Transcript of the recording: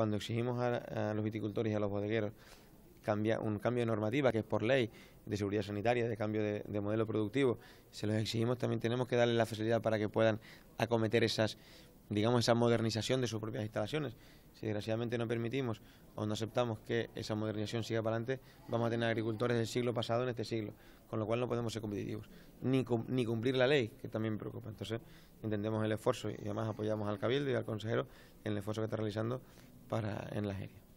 cuando exigimos a, los viticultores y a los bodegueros un cambio de normativa que es por ley de seguridad sanitaria, de cambio de, de modelo productivo, se los exigimos, también tenemos que darles la facilidad para que puedan acometer esas digamos, esa modernización de sus propias instalaciones. Si desgraciadamente no permitimos o no aceptamos que esa modernización siga para adelante, vamos a tener agricultores del siglo pasado en este siglo, con lo cual no podemos ser competitivos, ni, cumplir la ley, que también preocupa. Entonces, entendemos el esfuerzo y además apoyamos al Cabildo y al consejero en el esfuerzo que está realizando para en la Jeria.